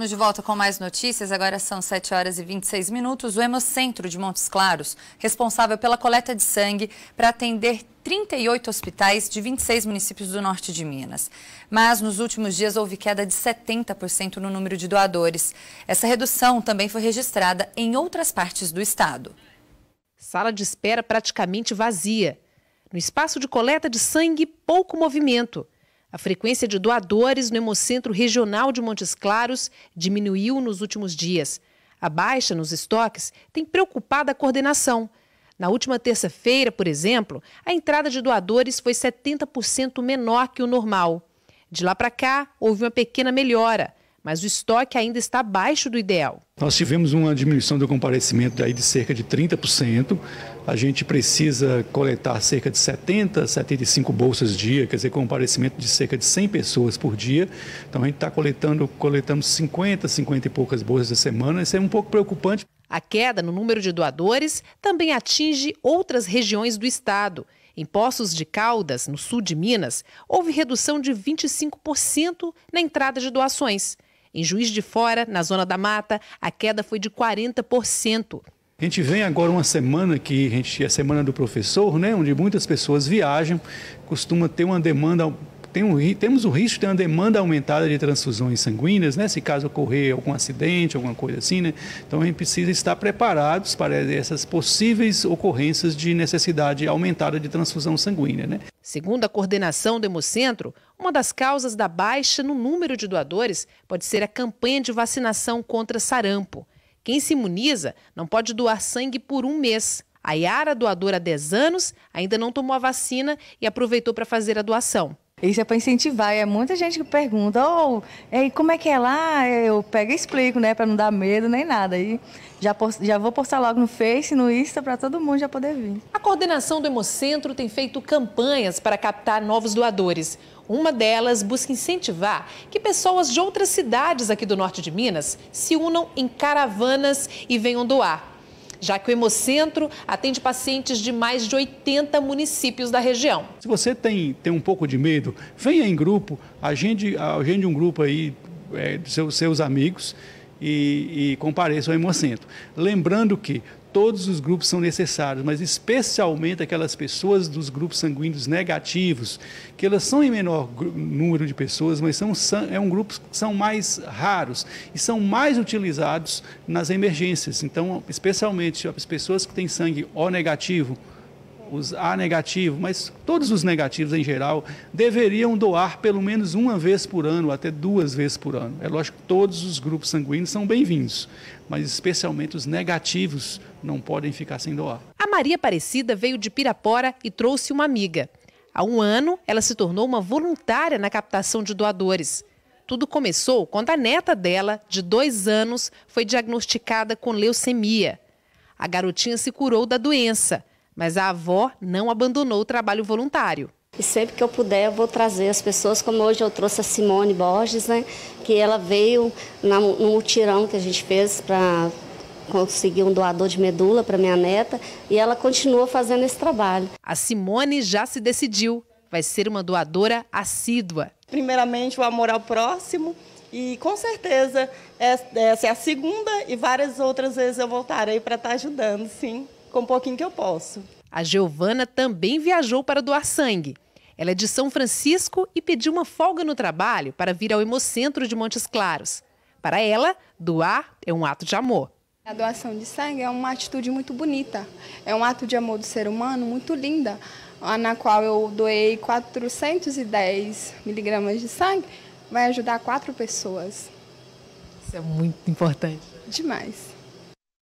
Estamos de volta com mais notícias. Agora são 7 horas e 26 minutos. O Hemocentro de Montes Claros, responsável pela coleta de sangue para atender 38 hospitais de 26 municípios do norte de Minas. Mas nos últimos dias houve queda de 70% no número de doadores. Essa redução também foi registrada em outras partes do estado. Sala de espera praticamente vazia. No espaço de coleta de sangue, pouco movimento. A frequência de doadores no Hemocentro Regional de Montes Claros diminuiu nos últimos dias. A baixa nos estoques tem preocupado a coordenação. Na última terça-feira, por exemplo, a entrada de doadores foi 70% menor que o normal. De lá para cá, houve uma pequena melhora, mas o estoque ainda está abaixo do ideal. Nós tivemos uma diminuição do comparecimento aí de cerca de 30%. A gente precisa coletar cerca de 70, 75 bolsas dia, quer dizer, comparecimento de cerca de 100 pessoas por dia. Então a gente está coletando, coletando 50, 50 e poucas bolsas a semana. Isso é um pouco preocupante. A queda no número de doadores também atinge outras regiões do estado. Em Poços de Caldas, no sul de Minas, houve redução de 25% na entrada de doações. Em Juiz de Fora, na Zona da Mata, a queda foi de 40%. A gente vem agora uma semana que a gente é a semana do professor, né, onde muitas pessoas viajam, costuma ter uma demanda tem um, temos o risco de ter uma demanda aumentada de transfusões sanguíneas, né? Se caso ocorrer algum acidente, alguma coisa assim, né? Então a gente precisa estar preparados para essas possíveis ocorrências de necessidade aumentada de transfusão sanguínea, né? Segundo a coordenação do Hemocentro, uma das causas da baixa no número de doadores pode ser a campanha de vacinação contra sarampo. Quem se imuniza não pode doar sangue por um mês. A Yara, doadora há 10 anos, ainda não tomou a vacina e aproveitou para fazer a doação. Isso é para incentivar. E é muita gente que pergunta, oh, e como é que é lá? Eu pego e explico, né? Para não dar medo nem nada. E já, post, já vou postar logo no Face, no Insta, para todo mundo já poder vir. A coordenação do Hemocentro tem feito campanhas para captar novos doadores. Uma delas busca incentivar que pessoas de outras cidades aqui do norte de Minas se unam em caravanas e venham doar já que o Hemocentro atende pacientes de mais de 80 municípios da região. Se você tem, tem um pouco de medo, venha em grupo, agende, agende um grupo aí, é, seus, seus amigos e, e compareçam ao Hemocentro. Lembrando que todos os grupos são necessários, mas especialmente aquelas pessoas dos grupos sanguíneos negativos, que elas são em menor número de pessoas, mas são é um grupo que são mais raros e são mais utilizados nas emergências. Então, especialmente as pessoas que têm sangue O negativo, os A negativo, mas todos os negativos em geral, deveriam doar pelo menos uma vez por ano, até duas vezes por ano. É lógico que todos os grupos sanguíneos são bem-vindos, mas especialmente os negativos não podem ficar sem doar. A Maria Aparecida veio de Pirapora e trouxe uma amiga. Há um ano, ela se tornou uma voluntária na captação de doadores. Tudo começou quando a neta dela, de dois anos, foi diagnosticada com leucemia. A garotinha se curou da doença mas a avó não abandonou o trabalho voluntário. E sempre que eu puder, eu vou trazer as pessoas, como hoje eu trouxe a Simone Borges, né? Que ela veio no mutirão que a gente fez para conseguir um doador de medula para minha neta e ela continua fazendo esse trabalho. A Simone já se decidiu, vai ser uma doadora assídua. Primeiramente, o amor ao próximo e com certeza essa é a segunda e várias outras vezes eu voltarei para estar tá ajudando, sim com o pouquinho que eu posso. A Giovana também viajou para doar sangue. Ela é de São Francisco e pediu uma folga no trabalho para vir ao Hemocentro de Montes Claros. Para ela, doar é um ato de amor. A doação de sangue é uma atitude muito bonita, é um ato de amor do ser humano muito linda, na qual eu doei 410 miligramas de sangue, vai ajudar quatro pessoas. Isso é muito importante. Demais.